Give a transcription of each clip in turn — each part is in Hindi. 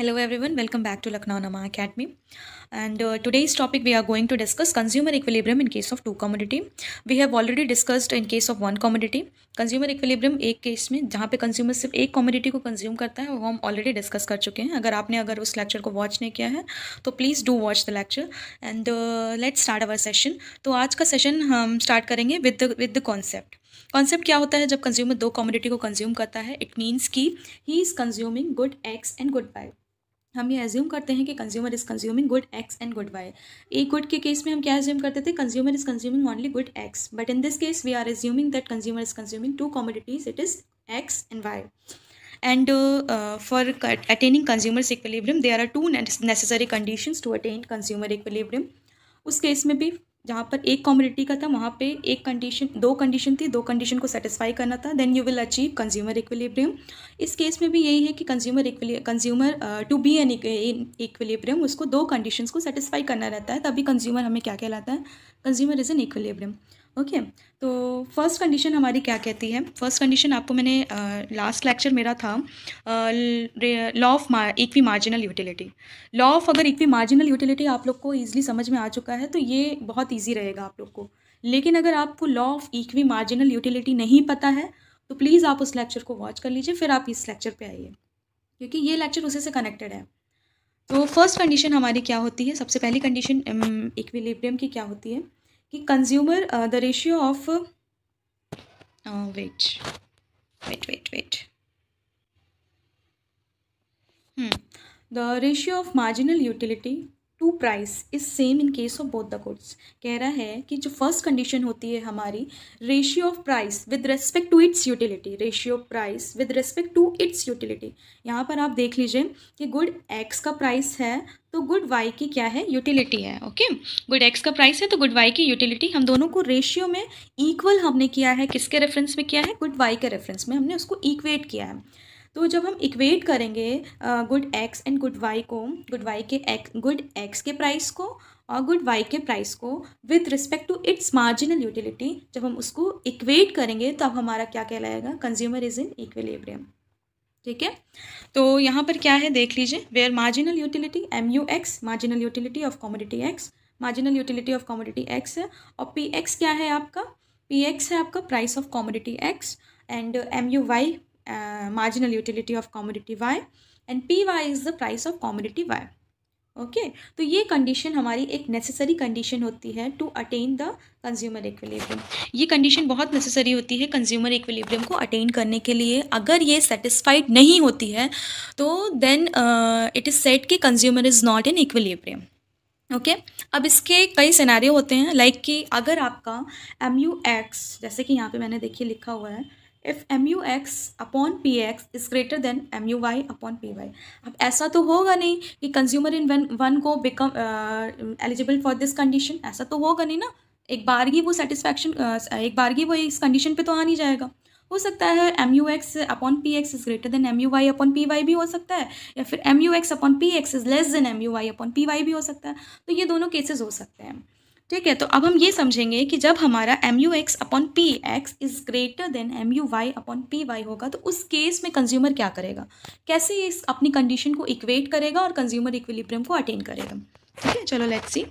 Every everyone welcome back to Lucknow नमा अकेडमी एंड टुडे इस topic we are going to discuss consumer equilibrium in case of two commodity. We have already discussed in case of one commodity. Consumer equilibrium एक केस में जहाँ पे कंज्यूमर सिर्फ एक कमोडिटी को कंज्यूम करता है वो हम ऑलरेडी डिस्कस कर चुके हैं अगर आपने अगर उस लेक्चर को वॉच नहीं किया है तो please do watch the lecture and let start our session तो आज का सेशन हम स्टार्ट करेंगे with with the concept concept क्या होता है जब कंज्यूमर दो कमोडिटी को कंज्यूम करता है इट मीन्स कि he is consuming good X and good Y हम ये एज्यूम करते हैं कि consumer is consuming good X and good Y एक गुड के केस में हम क्या एज्यूम करते थे consumer is consuming only good X but in this case we are assuming that consumer is consuming two commodities it is X and Y and for attaining consumer attaining there are are two necessary condition to to consumer consumer उस केस में भी जहाँ पर एक कॉमोडिटी का था वहाँ पे एक कंडीशन दो कंडीशन थी दो कंडीशन को सेटिस्फाई करना था then you will achieve consumer equilibrium इस केस में भी यही है कि consumer consumer to be an equilibrium उसको दो कंडीशंस को सेटिस्फाई करना रहता है तभी कंज्यूमर हमें क्या कहलाता है consumer is an equilibrium okay okay, तो फर्स्ट कंडीशन हमारी क्या कहती है फर्स्ट कंडीशन आपको मैंने लास्ट लेक्चर मेरा था law of equi marginal utility law of अगर इक्वी मार्जिनल यूटिलिटी आप लोग को ईजिली समझ में आ चुका है तो ये बहुत ईजी रहेगा आप लोग को लेकिन अगर आपको law of equi marginal utility नहीं पता है तो प्लीज़ आप उस लेक्चर को वॉच कर लीजिए फिर आप इस लेक्चर पे आइए क्योंकि ये लेक्चर उसी से कनेक्टेड है तो फर्स्ट कंडीशन हमारी क्या होती है सबसे पहली कंडीशन इक्विलिब्रियम um, की क्या होती है कि consumer the ratio of wait wait wait wait the ratio of marginal utility to price is same in case of both the goods कह रहा है कि जो फर्स्ट कंडीशन होती है हमारी ratio of price with respect to its utility ratio of price with respect to its utility यहाँ पर आप देख लीजिए कि गुड एक्स का प्राइस है तो गुड वाई की क्या है यूटिलिटी है ओके गुड एक्स का प्राइस है तो गुड वाई की यूटिलिटी हम दोनों को रेशियो में इक्वल हमने किया है किसके रेफरेंस में किया है गुड वाई के रेफरेंस में हमने उसको इक्वेट किया है तो जब हम इक्वेट करेंगे good X and good Y को गुड वाई के एक गुड एक्स के प्राइस को और गुड वाई के प्राइस को with respect to its marginal utility जब हम उसको इक्वेट करेंगे तब हमारा क्या कहलाएगा कंज्यूमर इज इन इक्वेलेब्रियम ठीक है तो यहाँ पर क्या है देख लीजिए where marginal utility M U X marginal utility of commodity X marginal utility of commodity X है और पी एक्स क्या है आपका पी एक्स है आपका price of commodity X and M you Y uh, marginal utility of commodity y and py is the price of commodity y okay okay? तो ये कंडीशन हमारी एक नेसेसरी कंडीशन होती है to attain the consumer equilibrium ये कंडीशन बहुत नेसेसरी होती है कंज्यूमर इक्विलिब्रियम को अटेन करने के लिए अगर ये सेटिस्फाइड नहीं होती है तो देन इट इज़ सेट कि consumer is not in equilibrium okay अब इसके कई सिनेरियो होते हैं लाइक like कि अगर आपका एम यू एक्स जैसे कि यहाँ पे मैंने देखिए लिखा हुआ है if M U X upon P X is greater than M you Y upon P Y अब ऐसा तो होगा नहीं कि कंज्यूमर इन वन वन को become eligible for this condition ऐसा तो होगा नहीं ना एक बार ही वो सेटिस्फैक्शन uh, एक बार ही वो इस कंडीशन पे तो आ नहीं जाएगा हो सकता है M U X upon P X is greater than M you Y upon P Y भी हो सकता है या फिर M U X upon P X is less than M you Y upon P Y भी हो सकता है तो ये दोनों केसेज हो सकते हैं ठीक है तो अब हम ये समझेंगे कि जब हमारा M U X upon P X is greater than M you Y upon P Y होगा तो उस केस में कंज्यूमर क्या करेगा कैसे इस अपनी कंडीशन को इक्वेट करेगा और कंज्यूमर इक्विलिब्रियम को अटेन करेगा ठीक है चलो लेट्स सी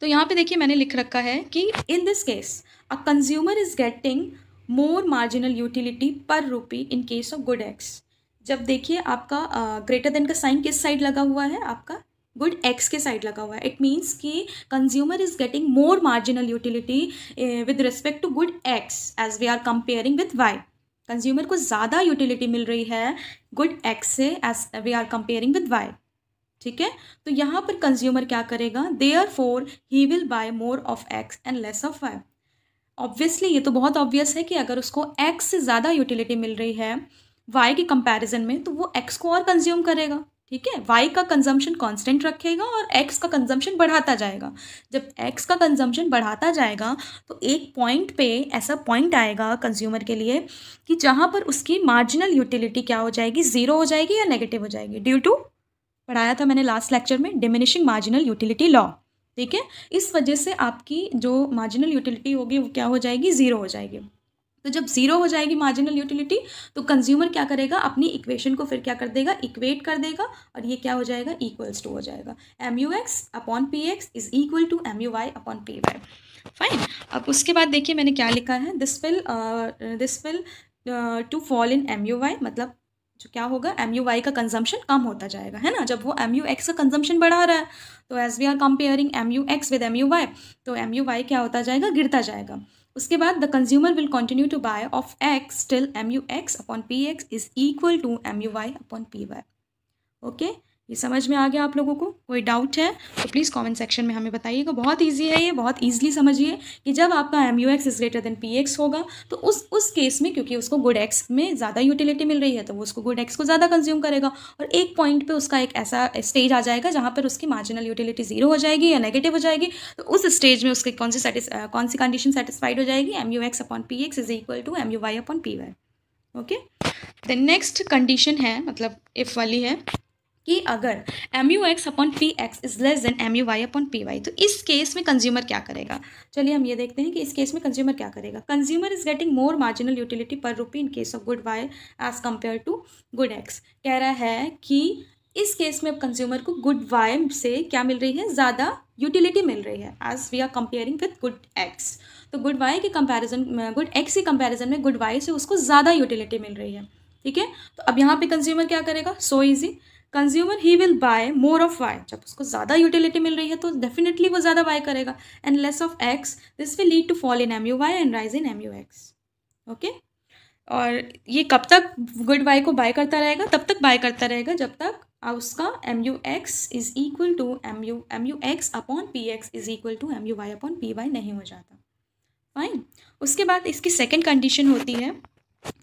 तो यहाँ पे देखिए मैंने लिख रखा है कि in this case a consumer is getting more marginal utility per rupee in case of good X जब देखिए आपका ग्रेटर देन का साइन किस साइड लगा हुआ है आपका गुड एक्स के साइड लगा हुआ है इट मीन्स कि consumer is getting more marginal utility with respect to good X as we are comparing with Y consumer को ज़्यादा यूटिलिटी मिल रही है गुड एक्स से as we are comparing with Y ठीक है तो यहाँ पर कंज्यूमर क्या करेगा therefore he will buy more of X and less of Y obviously ये तो बहुत ऑब्वियस है कि अगर उसको एक्स से ज़्यादा यूटिलिटी मिल रही है वाई के कंपेरिजन में तो वो एक्स को और कंज्यूम करेगा ठीक है वाई का कंजम्पशन कांस्टेंट रखेगा और एक्स का कंजम्पशन बढ़ाता जाएगा जब एक्स का कंजम्पशन बढ़ाता जाएगा तो एक पॉइंट पे ऐसा पॉइंट आएगा कंज्यूमर के लिए कि जहाँ पर उसकी मार्जिनल यूटिलिटी क्या हो जाएगी ज़ीरो हो जाएगी या नेगेटिव हो जाएगी ड्यू टू पढ़ाया था मैंने लास्ट लेक्चर में डिमिनिशिंग मार्जिनल यूटिलिटी लॉ ठीक है इस वजह से आपकी जो मार्जिनल यूटिलिटी होगी वो क्या हो जाएगी ज़ीरो हो जाएगी तो जब जीरो हो जाएगी मार्जिनल यूटिलिटी तो कंज्यूमर क्या करेगा अपनी इक्वेशन को फिर क्या कर देगा इक्वेट कर देगा और ये क्या हो जाएगा इक्वल्स टू हो जाएगा M U X upon P X is equal to M you Y upon P Y fine अब उसके बाद देखिए मैंने क्या लिखा है this will this will to fall in M you Y मतलब जो क्या होगा एम यू वाई का कंजम्पशन कम होता जाएगा है ना जब वो एम यू एक्स का कंजम्पशन बढ़ा रहा है तो as we are comparing M U x with M you Y तो एम यू वाई क्या होता जाएगा गिरता जाएगा उसके बाद the consumer will continue to buy of X till M U X upon P X is equal to M you Y upon P Y okay ये समझ में आ गया आप लोगों को कोई डाउट है तो प्लीज़ कमेंट सेक्शन में हमें बताइएगा बहुत इजी है ये बहुत इजीली समझिए कि जब आपका M U X is greater than P X होगा तो उस उस केस में क्योंकि उसको गुड एक्स में ज़्यादा यूटिलिटी मिल रही है तो वो उसको गुड एक्स को ज़्यादा कंज्यूम करेगा और एक पॉइंट पे उसका एक ऐसा स्टेज आ जाएगा जहाँ पर उसकी मार्जिनल यूटिलिटी जीरो हो जाएगी या नेगेटिव हो जाएगी तो उस स्टेज में उसकी कौन सी कौन सी कंडीशन सेटिस्फाइड हो जाएगी M U X upon P X is equal to M you Y upon P Y okay then next condition है मतलब इफ़ वाली है कि अगर M U X upon P X is less than M you Y upon P Y तो इस केस में कंज्यूमर क्या करेगा चलिए हम ये देखते हैं कि इस केस में कंज्यूमर क्या करेगा consumer is getting more marginal utility per rupee in case of good Y as compare to good X कह रहा है कि इस केस में अब कंज्यूमर को गुड वाई से क्या मिल रही है ज़्यादा यूटिलिटी मिल रही है as we are comparing with good X तो गुड वाई के कंपेरिजन गुड एक्स के कंपेरिजन में गुड वाई से उसको ज़्यादा यूटिलिटी मिल रही है ठीक है तो अब यहाँ पे कंज्यूमर क्या करेगा so so easy consumer he will buy more of Y जब उसको ज़्यादा यूटिलिटी मिल रही है तो डेफिनेटली वो ज़्यादा बाय करेगा and less of X this will lead to fall in M you Y and rise in M U X okay और ये कब तक गुड वाई को बाय करता रहेगा तब तक बाय करता रहेगा जब तक उसका M U X is equal to M U M U X upon P X is equal to M you Y upon P Y नहीं हो जाता फाइन उसके बाद इसकी सेकेंड कंडीशन होती है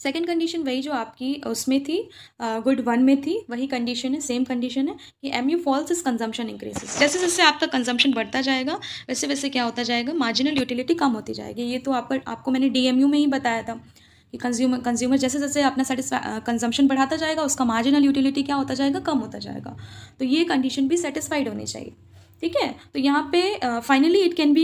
सेकेंड कंडीशन वही जो आपकी उसमें थी गुड uh, वन में थी वही कंडीशन है सेम कंडीशन है कि M U falls is consumption increases जैसे जैसे आपका कंजम्पन बढ़ता जाएगा वैसे वैसे क्या होता जाएगा मार्जिनल यूटिलिटी कम होती जाएगी ये तो आप, आपको मैंने डी एम यू में ही बताया था कि कंज्यूमर कंज्यूमर जैसे जैसे अपना सेटिस्फा कंजम्पन बढ़ाता जाएगा उसका मार्जिनल यूटिलिटी क्या होता जाएगा कम होता जाएगा तो ये कंडीशन भी सेटिस्फाइड होनी चाहिए ठीक है तो यहाँ पे finally it can be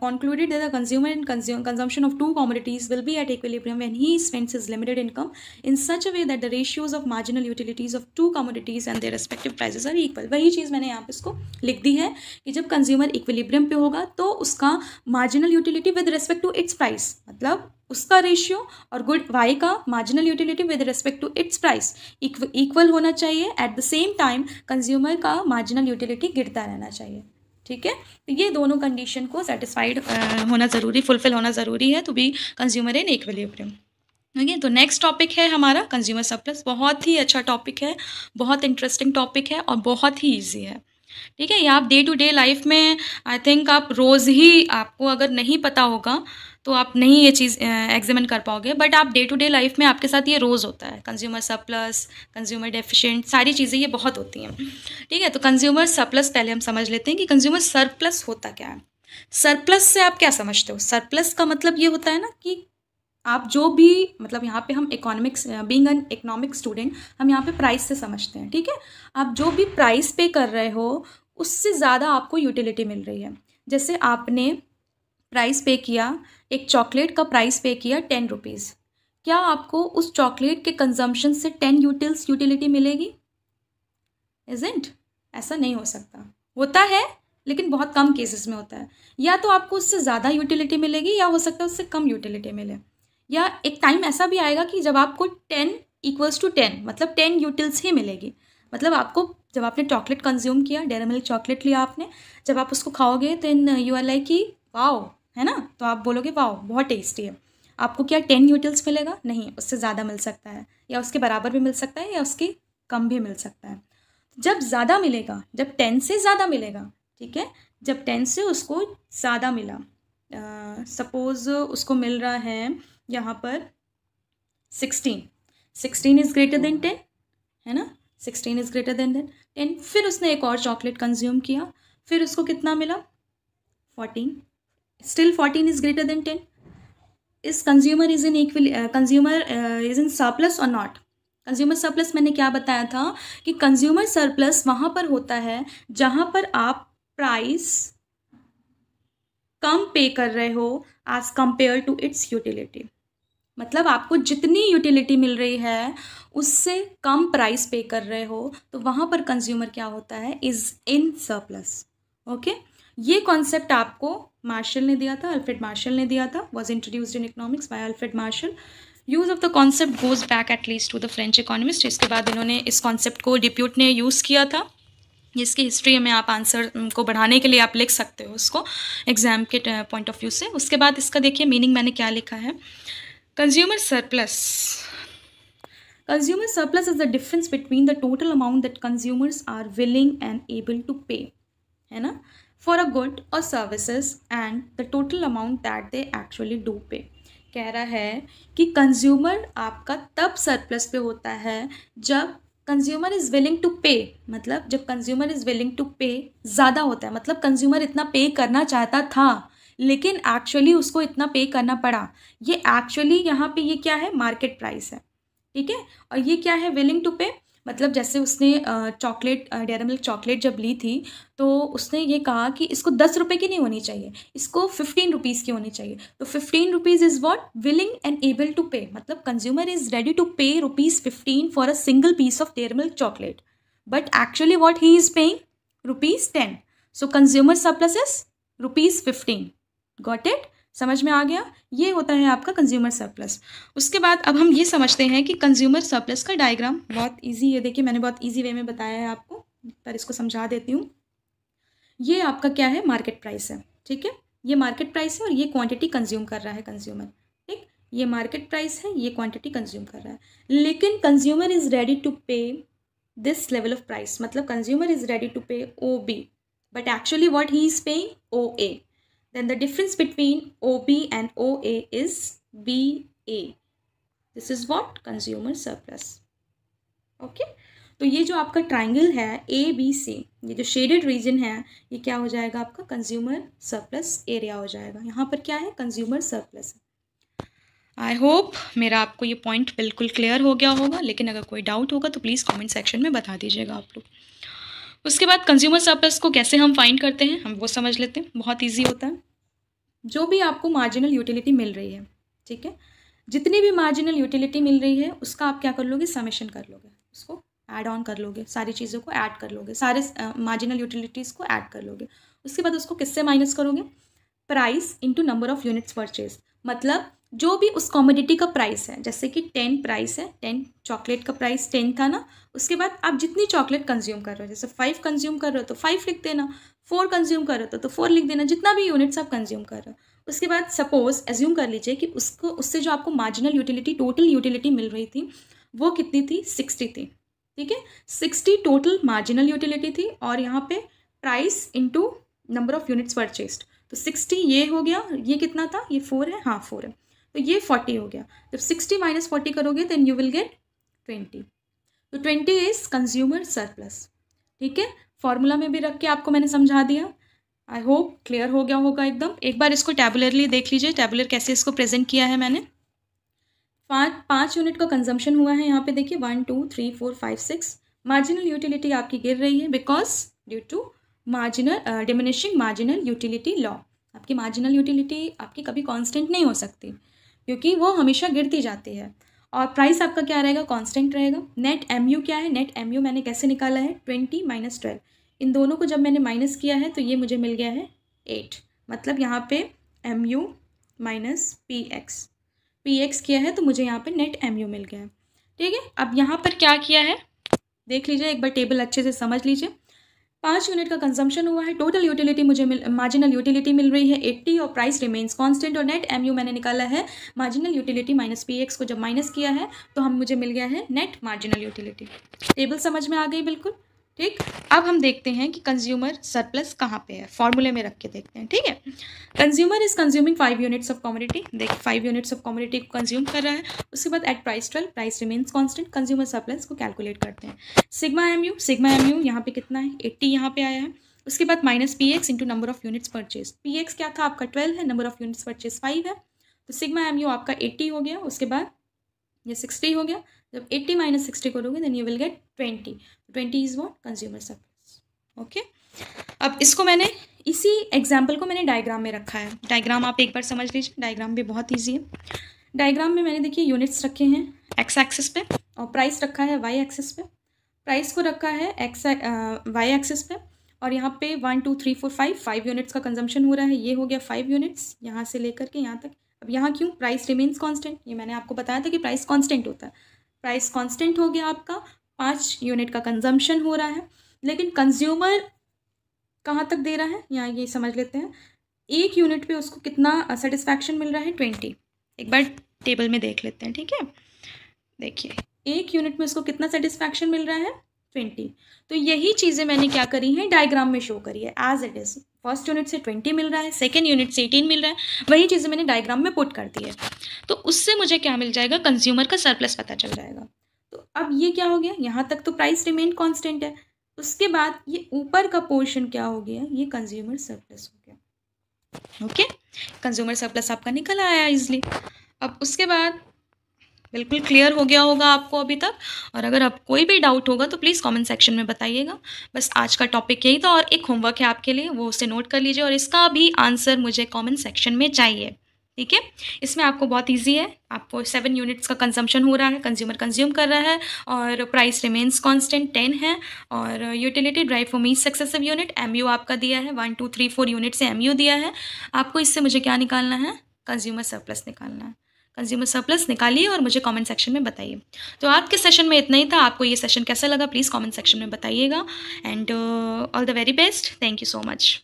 concluded the consumer and consumption of two commodities will be at equilibrium when he spends his limited income in such a way that the ratios of marginal utilities of two commodities and their respective prices are equal वही चीज़ मैंने यहाँ पे इसको लिख दी है कि जब कंज्यूमर इक्विलिब्रियम पे होगा तो उसका marginal utility with respect to its price मतलब उसका रेशियो और गुड वाई का marginal utility with respect to its price इक्वल होना चाहिए at the same time consumer का मार्जिनल यूटिलिटी गिरता रहना चाहिए ठीक है तो ये दोनों कंडीशन को सेटिस्फाइड होना ज़रूरी फुलफिल होना ज़रूरी है तो भी कंज्यूमर इन ठीक है तो नेक्स्ट टॉपिक है हमारा कंज्यूमर सरप्लस बहुत ही अच्छा टॉपिक है बहुत इंटरेस्टिंग टॉपिक है और बहुत ही ईजी है ठीक है ये आप डे टू डे लाइफ में आई थिंक आप रोज़ ही आपको अगर नहीं पता होगा तो आप नहीं ये चीज़ एग्जामिन कर पाओगे बट आप डे टू डे लाइफ में आपके साथ ये रोज़ होता है कंज्यूमर सरप्लस कंज्यूमर डेफिशिएंट सारी चीज़ें ये बहुत होती हैं ठीक है तो कंज्यूमर सरप्लस पहले हम समझ लेते हैं कि कंज्यूमर सरप्लस होता क्या है सरप्लस से आप क्या समझते हो सरप्लस का मतलब ये होता है ना कि आप जो भी मतलब यहाँ पे हम economics being an economic student हम यहाँ पे प्राइस से समझते हैं ठीक है आप जो भी प्राइस पे कर रहे हो उससे ज़्यादा आपको यूटिलिटी मिल रही है जैसे आपने प्राइस पे किया एक चॉकलेट का प्राइस पे किया टेन रुपीज़ क्या आपको उस चॉकलेट के कंजम्पशन से टेन यूटिल्स यूटिलिटी मिलेगी एजेंट ऐसा नहीं हो सकता होता है लेकिन बहुत कम केसेस में होता है या तो आपको उससे ज़्यादा यूटिलिटी मिलेगी या हो सकता है उससे कम यूटिलिटी मिले या एक टाइम ऐसा भी आएगा कि जब आपको टेन इक्वल्स टू टेन मतलब टेन यूटिल्स ही मिलेगी मतलब आपको जब आपने चॉकलेट कंज्यूम किया डेरा मिल्क चॉकलेट लिया आपने जब आप उसको खाओगे तो इन यू आर लाइक कि वाओ है ना तो आप बोलोगे वाह बहुत टेस्टी है आपको क्या टेन न्यूडल्स मिलेगा नहीं उससे ज़्यादा मिल सकता है या उसके बराबर भी मिल सकता है या उसके कम भी मिल सकता है जब ज़्यादा मिलेगा जब टेन से ज़्यादा मिलेगा ठीक है जब टेन से उसको ज़्यादा मिला सपोज़ उसको मिल रहा है यहाँ पर sixteen sixteen is greater than ten है ना sixteen is greater than than ten फिर उसने एक और चॉकलेट कंज्यूम किया फिर उसको कितना मिला fourteen still 14 is greater than 10 is consumer is in equal uh, consumer uh, is in surplus or not consumer surplus मैंने क्या बताया था कि कंज्यूमर सरप्लस वहाँ पर होता है जहाँ पर आप प्राइस कम पे कर रहे हो as compare to its utility मतलब आपको जितनी यूटिलिटी मिल रही है उससे कम प्राइस पे कर रहे हो तो वहाँ पर कंज्यूमर क्या होता है इज़ इन सरप्लस ओके ये कॉन्सेप्ट आपको मार्शल ने दिया था अल्फ्रेड मार्शल ने दिया था was introduced in economics by Alfred Marshall use of the concept goes back at least to the French economist इसके बाद इन्होंने इस कॉन्सेप्ट को डिप्यूट ने यूज़ किया था जिसकी हिस्ट्री में आप आंसर को बढ़ाने के लिए आप लिख सकते हो उसको एग्जाम के पॉइंट ऑफ व्यू से उसके बाद इसका देखिए मीनिंग मैंने क्या लिखा है consumer surplus consumer surplus is the difference between the total amount that consumers are willing and able to pay है ना फॉर अ गुड और services and the total amount that they actually do pay कह रहा है कि कंज्यूमर आपका तब सरप्लस पे होता है जब consumer is willing to pay मतलब जब कंज्यूमर इज़ विलिंग टू पे ज़्यादा होता है मतलब कंज्यूमर इतना पे करना चाहता था लेकिन एक्चुअली उसको इतना पे करना पड़ा ये एक्चुअली यहाँ पे ये क्या है मार्केट प्राइस है ठीक है और ये क्या है विलिंग टू पे मतलब जैसे उसने चॉकलेट डेरा मिल्क चॉकलेट जब ली थी तो उसने ये कहा कि इसको दस रुपये की नहीं होनी चाहिए इसको फिफ्टीन रुपीज़ की होनी चाहिए तो fifteen rupees is what willing and able to pay मतलब consumer is ready to pay rupees fifteen for a single piece of Dairy Milk chocolate but actually what he is paying rupees ten so consumer surplus is rupees fifteen got it समझ में आ गया ये होता है आपका कंज्यूमर सरप्लस उसके बाद अब हम ये समझते हैं कि कंज्यूमर सरप्लस का डायग्राम बहुत ईजी है देखिए मैंने बहुत ईजी वे में बताया है आपको पर इसको समझा देती हूँ ये आपका क्या है मार्केट प्राइस है ठीक है ये मार्केट प्राइस है और ये क्वांटिटी कंज्यूम कर रहा है कंज्यूमर ठीक ये मार्केट प्राइस है ये क्वांटिटी कंज्यूम कर रहा है लेकिन consumer is ready to pay this level of price मतलब consumer is ready to pay O B but actually what he is paying O A Then the difference between OB and OA is BA. This is what consumer surplus okay तो ये जो आपका ट्राइंगल है ए बी सी ये जो शेडेड रीजन है ये क्या हो जाएगा आपका कंज्यूमर सरप्लस एरिया हो जाएगा यहाँ पर क्या है कंज्यूमर सरप्लस आई होप मेरा आपको ये पॉइंट बिल्कुल क्लियर हो गया होगा लेकिन अगर कोई डाउट होगा तो प्लीज़ कमेंट सेक्शन में बता दीजिएगा आप लोग उसके बाद कंज्यूमर सरप्लस को कैसे हम फाइंड करते हैं हम वो समझ लेते हैं बहुत ईजी होता है जो भी आपको मार्जिनल यूटिलिटी मिल रही है ठीक है जितनी भी मार्जिनल यूटिलिटी मिल रही है उसका आप क्या कर लोगे समेशन कर लोगे उसको ऐड ऑन कर लोगे सारी चीज़ों को ऐड कर लोगे सारे मार्जिनल यूटिलिटीज़ को ऐड कर लोगे उसके बाद उसको किससे माइनस करोगे price into number of units purchase मतलब जो भी उस कॉमोडिटी का प्राइस है जैसे कि टेन प्राइस है टेन चॉकलेट का प्राइस टेन था ना उसके बाद आप जितनी चॉकलेट कंज्यूम कर रहे हो जैसे फाइव कंज्यूम कर रहे हो तो फाइव लिख देना फोर कंज्यूम कर रहे हो तो फोर तो लिख देना जितना भी यूनिट्स आप कंज्यूम कर रहे हो उसके बाद सपोज एज्यूम कर लीजिए कि उसको उससे जो आपको मार्जिनल यूटिलिटी टोटल यूटिलिटी मिल रही थी वो कितनी थी सिक्सटी थी ठीक है सिक्सटी टोटल मार्जिनल यूटिलिटी थी और यहाँ पे price into number of units purchased तो सिक्सटी ये हो गया ये कितना था ये फोर है हाँ फोर है तो ये फोर्टी हो गया जब सिक्सटी माइनस फोर्टी करोगे then you will get twenty तो ट्वेंटी इज कंज्यूमर सरप्लस ठीक है फॉर्मूला में भी रख के आपको मैंने समझा दिया आई होप क्लियर हो गया होगा एकदम एक बार इसको टेबुलरली देख लीजिए टेबुलर कैसे इसको प्रेजेंट किया है मैंने पाँच पाँच यूनिट का कंजम्पशन हुआ है यहाँ पे देखिए one two three four five six marginal utility आपकी गिर रही है because due to marginal diminishing marginal utility law आपकी मार्जिनल यूटिलिटी आपकी कभी कांस्टेंट नहीं हो सकती क्योंकि वो हमेशा गिरती जाती है और प्राइस आपका क्या रहेगा कांस्टेंट रहेगा नेट एम यू क्या है नेट एम यू मैंने कैसे निकाला है ट्वेंटी माइनस ट्वेल्व इन दोनों को जब मैंने माइनस किया है तो ये मुझे मिल गया है एट मतलब यहाँ पे M U minus P X P X किया है तो मुझे यहाँ पे नेट एम यू मिल गया है ठीक है अब यहाँ पर क्या किया है देख लीजिए एक बार टेबल अच्छे से समझ लीजिए पाँच यूनिट का कंजम्पशन हुआ है टोटल यूटिलिटी मुझे मिल मार्जिनल यूटिलिटी मिल रही है एट्टी और प्राइस रिमेन्स कांस्टेंट और नेट एमयू मैंने निकाला है marginal utility minus P X को जब माइनस किया है तो हम मुझे मिल गया है नेट मार्जिनल यूटिलिटी टेबल समझ में आ गई बिल्कुल ठीक अब हम देखते हैं कि कंज्यूमर सरप्लस कहाँ पे है फॉर्मूले में रख के देखते हैं ठीक है consumer is consuming five units of commodity देख फाइव यूनिट्स ऑफ कॉमोडिटी को कंज्यूम कर रहा है उसके बाद at price twelve price remains constant consumer surplus को कैलकुलेट करते हैं sigma M U sigma M U यहाँ पे कितना है एट्टी यहाँ पे आया है उसके बाद minus P X into number of units purchase P X क्या था आपका ट्वेल्व है number of units purchase five है तो सिग्मा एम यू आपका एट्टी हो गया उसके बाद ये सिक्सटी हो गया जब 80 माइनस सिक्सटी करोगे then you will get 20 20 is what consumer surplus okay अब इसको मैंने इसी एग्जाम्पल को मैंने डायग्राम में रखा है डायग्राम आप एक बार समझ लीजिए डायग्राम भी बहुत ईजी है डायग्राम में मैंने देखिए यूनिट्स रखे हैं एक्स एक्सिस पे और प्राइस रखा है वाई एक्सेस पे प्राइस को रखा है एक्स वाई एक्सेस पे और यहाँ पे one two three four five five units का कंजम्पशन हो रहा है ये हो गया फाइव यूनिट्स यहाँ से लेकर के यहाँ तक अब यहाँ क्यों प्राइस रिमेन्स कांस्टेंट ये मैंने आपको बताया था कि प्राइस कांस्टेंट होता है प्राइस कांस्टेंट हो गया आपका पाँच यूनिट का कंजम्पशन हो रहा है लेकिन कंज्यूमर कहाँ तक दे रहा है यहाँ ये समझ लेते हैं एक यूनिट पे उसको कितना सेटिस्फैक्शन मिल रहा है ट्वेंटी एक बार टेबल में देख लेते हैं ठीक है देखिए एक यूनिट में उसको कितना सेटिस्फैक्शन मिल रहा है ट्वेंटी तो यही चीज़ें मैंने क्या करी हैं डायग्राम में शो करी है as it is first unit से ट्वेंटी मिल रहा है सेकेंड यूनिट से एटीन मिल रहा है वही चीज़ें मैंने डायग्राम में पुट कर दी है तो उससे मुझे क्या मिल जाएगा कंज्यूमर का सरप्लस पता चल जाएगा तो अब ये क्या हो गया यहाँ तक तो प्राइस रिमेन कॉन्स्टेंट है उसके बाद ये ऊपर का पोर्शन क्या हो गया ये कंज्यूमर सरप्लस हो गया ओके कंज्यूमर सरप्लस आपका निकल आया इजली अब उसके बाद बिल्कुल क्लियर हो गया होगा आपको अभी तक और अगर आप कोई भी डाउट होगा तो प्लीज़ कमेंट सेक्शन में बताइएगा बस आज का टॉपिक यही था और एक होमवर्क है आपके लिए वो उसे नोट कर लीजिए और इसका भी आंसर मुझे कमेंट सेक्शन में चाहिए ठीक है इसमें आपको बहुत इजी है आपको सेवन यूनिट्स का कंजम्पन हो रहा है कंज्यूमर कंज्यूम कर रहा है और प्राइस रिमेन्स कॉन्स्टेंट टेन है और utility drive for me successive unit M आपका दिया है one two three four unit से एमयू दिया है आपको इससे मुझे क्या निकालना है कंज्यूमर सरप्लस निकालना है कंज्यूमर सरप्लस निकालिए और मुझे कमेंट सेक्शन में बताइए तो आज के सेशन में इतना ही था आपको ये सेशन कैसा लगा प्लीज़ कमेंट सेक्शन में बताइएगा and all the very best thank you so much